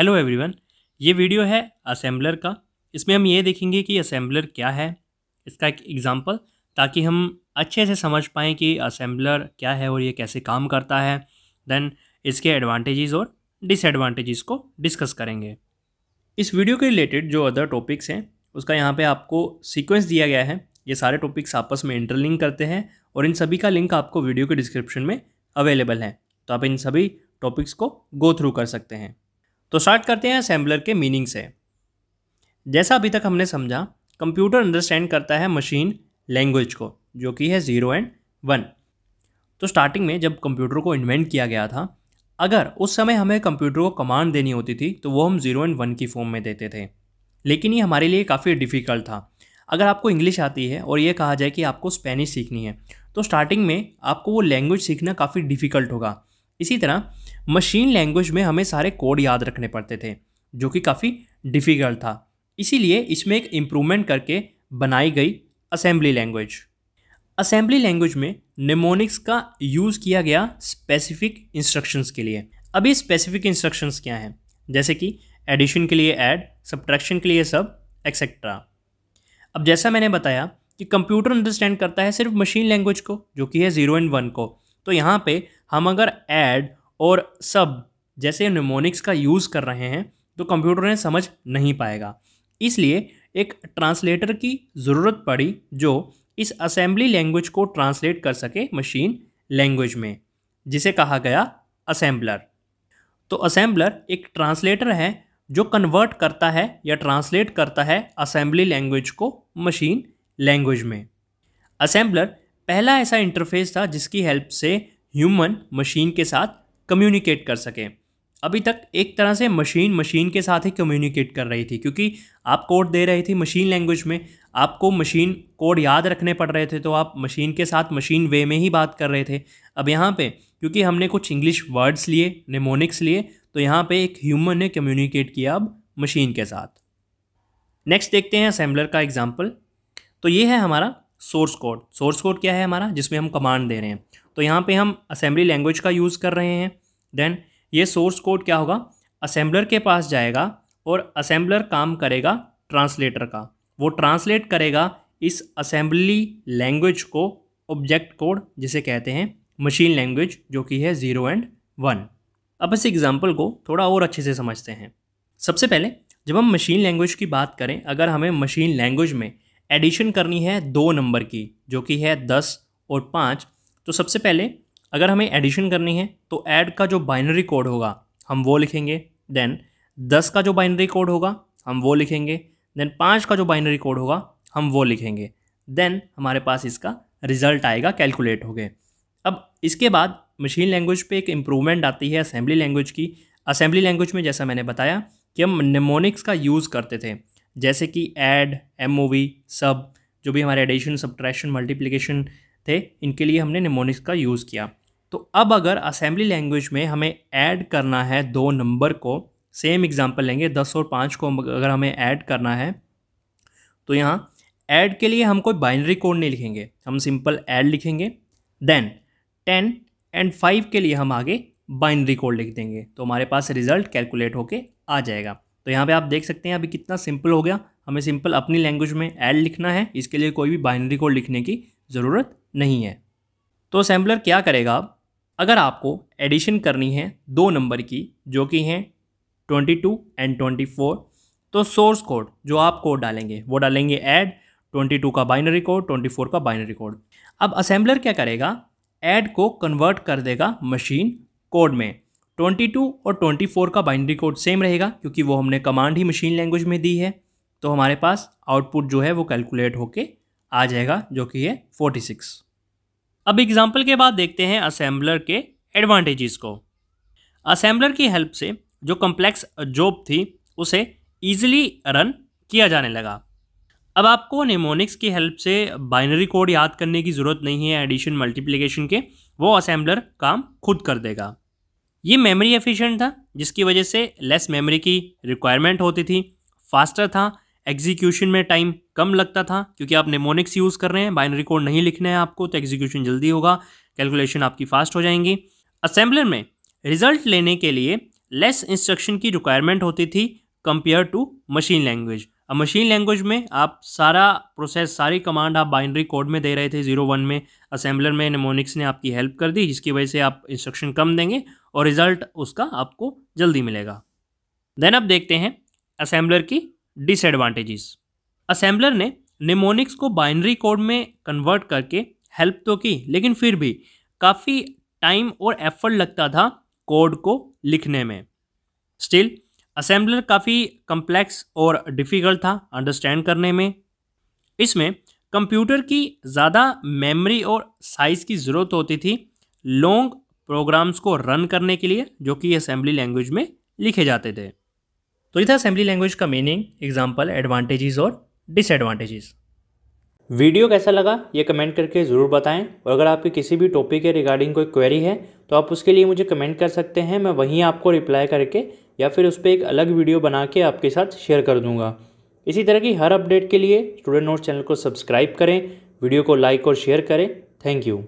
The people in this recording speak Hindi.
हेलो एवरीवन ये वीडियो है असेंबलर का इसमें हम ये देखेंगे कि असेंबलर क्या है इसका एक एग्ज़ाम्पल ताकि हम अच्छे से समझ पाएँ कि असेंबलर क्या है और ये कैसे काम करता है देन इसके एडवांटेजेस और डिसएडवांटेजेस को डिस्कस करेंगे इस वीडियो के रिलेटेड जो अदर टॉपिक्स हैं उसका यहाँ पर आपको सिक्वेंस दिया गया है ये सारे टॉपिक्स आपस में इंटरलिंक करते हैं और इन सभी का लिंक आपको वीडियो के डिस्क्रिप्शन में अवेलेबल है तो आप इन सभी टॉपिक्स को गो थ्रू कर सकते हैं तो स्टार्ट करते हैं असेंबलर के मीनिंग से जैसा अभी तक हमने समझा कंप्यूटर अंडरस्टैंड करता है मशीन लैंग्वेज को जो कि है ज़ीरो एंड वन तो स्टार्टिंग में जब कंप्यूटर को इन्वेंट किया गया था अगर उस समय हमें कंप्यूटर को कमांड देनी होती थी तो वो हम ज़ीरो एंड वन की फॉर्म में देते थे लेकिन ये हमारे लिए काफ़ी डिफ़िकल्ट था अगर आपको इंग्लिश आती है और ये कहा जाए कि आपको स्पेनिश सीखनी है तो स्टार्टिंग में आपको वो लैंग्वेज सीखना काफ़ी डिफ़िकल्ट होगा इसी तरह मशीन लैंग्वेज में हमें सारे कोड याद रखने पड़ते थे जो कि काफ़ी डिफ़िकल्ट था इसीलिए इसमें एक इम्प्रूवमेंट करके बनाई गई असेंबली लैंग्वेज असेंबली लैंग्वेज में निमोनिक्स का यूज़ किया गया स्पेसिफिक इंस्ट्रक्शंस के लिए अभी स्पेसिफिक इंस्ट्रक्शंस क्या हैं जैसे कि एडिशन के लिए ऐड सब्ट्रैक्शन के लिए सब एक्सेट्रा अब जैसा मैंने बताया कि कंप्यूटर अंडरस्टैंड करता है सिर्फ मशीन लैंग्वेज को जो कि है ज़ीरो एंड वन को तो यहाँ पे हम अगर ऐड और सब जैसे निमोनिक्स का यूज़ कर रहे हैं तो कंप्यूटर ने समझ नहीं पाएगा इसलिए एक ट्रांसलेटर की ज़रूरत पड़ी जो इस असेंबली लैंग्वेज को ट्रांसलेट कर सके मशीन लैंग्वेज में जिसे कहा गया असेंबलर तो असेंबलर एक ट्रांसलेटर है जो कन्वर्ट करता है या ट्रांसलेट करता है असेंबली लैंग्वेज को मशीन लैंग्वेज में असेंबलर पहला ऐसा इंटरफेस था जिसकी हेल्प से ह्यूमन मशीन के साथ कम्युनिकेट कर सकें अभी तक एक तरह से मशीन मशीन के साथ ही कम्युनिकेट कर रही थी क्योंकि आप कोड दे रही थी मशीन लैंग्वेज में आपको मशीन कोड याद रखने पड़ रहे थे तो आप मशीन के साथ मशीन वे में ही बात कर रहे थे अब यहाँ पे क्योंकि हमने कुछ इंग्लिश वर्ड्स लिए निमोनिक्स लिए तो यहाँ पे एक ह्यूमन ने कम्युनिकेट किया अब मशीन के साथ नेक्स्ट देखते हैं असेंबलर का एग्जाम्पल तो ये है हमारा सोर्स कोड सोर्स कोड क्या है हमारा जिसमें हम कमांड दे रहे हैं तो यहाँ पे हम असेंबली लैंग्वेज का यूज़ कर रहे हैं देन ये सोर्स कोड क्या होगा असेंबलर के पास जाएगा और असेंबलर काम करेगा ट्रांसलेटर का वो ट्रांसलेट करेगा इस असेंबली लैंग्वेज को ऑब्जेक्ट कोड जिसे कहते हैं मशीन लैंग्वेज जो कि है ज़ीरो एंड वन अब इस एग्ज़ाम्पल को थोड़ा और अच्छे से समझते हैं सबसे पहले जब हम मशीन लैंग्वेज की बात करें अगर हमें मशीन लैंग्वेज में एडिशन करनी है दो नंबर की जो कि है दस और पाँच तो सबसे पहले अगर हमें एडिशन करनी है तो ऐड का जो बाइनरी कोड होगा हम वो लिखेंगे देन दस का जो बाइनरी कोड होगा हम वो लिखेंगे देन पाँच का जो बाइनरी कोड होगा हम वो लिखेंगे देन हमारे पास इसका रिज़ल्ट आएगा कैलकुलेट हो गए अब इसके बाद मशीन लैंग्वेज पे एक इम्प्रूवमेंट आती है असेंबली लैंग्वेज की असेंबली लैंग्वेज में जैसा मैंने बताया कि हम निमोनिक्स का यूज़ करते थे जैसे कि एड एम सब जो भी हमारे एडिशन सब्ट्रैक्शन मल्टीप्लीकेशन थे इनके लिए हमने निमोनिक्स का यूज़ किया तो अब अगर असेंबली लैंग्वेज में हमें ऐड करना है दो नंबर को सेम एग्ज़ाम्पल लेंगे दस और पाँच को अगर हमें ऐड करना है तो यहाँ ऐड के लिए हम कोई बाइनरी कोड नहीं लिखेंगे हम सिंपल ऐड लिखेंगे देन टेन एंड फाइव के लिए हम आगे बाइनरी कोड लिख देंगे तो हमारे पास रिजल्ट कैलकुलेट होके आ जाएगा तो यहाँ पे आप देख सकते हैं अभी कितना सिंपल हो गया हमें सिंपल अपनी लैंग्वेज में ऐड लिखना है इसके लिए कोई भी बाइनरी कोड लिखने की ज़रूरत नहीं है तो सैम्पलर क्या करेगा अब अगर आपको एडिशन करनी है दो नंबर की जो कि हैं twenty two and twenty four तो सोर्स कोड जो आप कोड डालेंगे वो डालेंगे ऐड ट्वेंटी टू का बाइनरी कोड ट्वेंटी फोर का बाइनरी कोड अब असेंबलर क्या करेगा ऐड को कन्वर्ट कर देगा मशीन कोड में ट्वेंटी टू और ट्वेंटी फोर का बाइनरी कोड सेम रहेगा क्योंकि वो हमने कमांड ही मशीन लैंग्वेज में दी है तो हमारे पास आउटपुट जो है वो कैलकुलेट होके आ जाएगा जो कि है फोर्टी सिक्स अब एग्जाम्पल के बाद देखते हैं असेंबलर के एडवांटेजेस को असेंबलर की हेल्प से जो कॉम्प्लेक्स जॉब थी उसे ईजिली रन किया जाने लगा अब आपको निमोनिक्स की हेल्प से बाइनरी कोड याद करने की ज़रूरत नहीं है एडिशन मल्टीप्लिकेशन के वो असेंबलर काम खुद कर देगा ये मेमोरी एफिशिएंट था जिसकी वजह से लेस मेमोरी की रिक्वायरमेंट होती थी फास्टर था एग्जीक्यूशन में टाइम कम लगता था क्योंकि आप नेमोनिक्स यूज़ कर रहे हैं बाइनरी कोड नहीं लिखना है आपको तो एग्जीक्यूशन जल्दी होगा कैलकुलेशन आपकी फास्ट हो जाएंगी असेंबलर में रिजल्ट लेने के लिए लेस इंस्ट्रक्शन की रिक्वायरमेंट होती थी कंपेयर टू मशीन लैंग्वेज अब मशीन लैंग्वेज में आप सारा प्रोसेस सारी कमांड आप बाइनरी कोड में दे रहे थे जीरो वन में असेंबलर में नेमोनिक्स ने आपकी हेल्प कर दी जिसकी वजह से आप इंस्ट्रक्शन कम देंगे और रिजल्ट उसका आपको जल्दी मिलेगा देन अब देखते हैं असेंबलर की डिसएडवांटेजेस असेंबलर ने निमोनिक्स को बाइनरी कोड में कन्वर्ट करके हेल्प तो की लेकिन फिर भी काफ़ी टाइम और एफर्ट लगता था कोड को लिखने में स्टिल असेंबलर काफ़ी कम्प्लेक्स और डिफ़िकल्ट था अंडरस्टैंड करने में इसमें कंप्यूटर की ज़्यादा मेमोरी और साइज़ की ज़रूरत होती थी लॉन्ग प्रोग्राम्स को रन करने के लिए जो कि असेंबली लैंग्वेज में लिखे जाते थे तो ये था असेंबली लैंग्वेज का मीनिंग एग्जाम्पल एडवांटेजेस और डिसएडवांटेजेस वीडियो कैसा लगा ये कमेंट करके ज़रूर बताएं और अगर आपकी किसी भी टॉपिक के रिगार्डिंग कोई क्वेरी है तो आप उसके लिए मुझे कमेंट कर सकते हैं मैं वहीं आपको रिप्लाई करके या फिर उस पर एक अलग वीडियो बना के आपके साथ शेयर कर दूंगा इसी तरह की हर अपडेट के लिए स्टूडेंट नोट्स चैनल को सब्सक्राइब करें वीडियो को लाइक और शेयर करें थैंक यू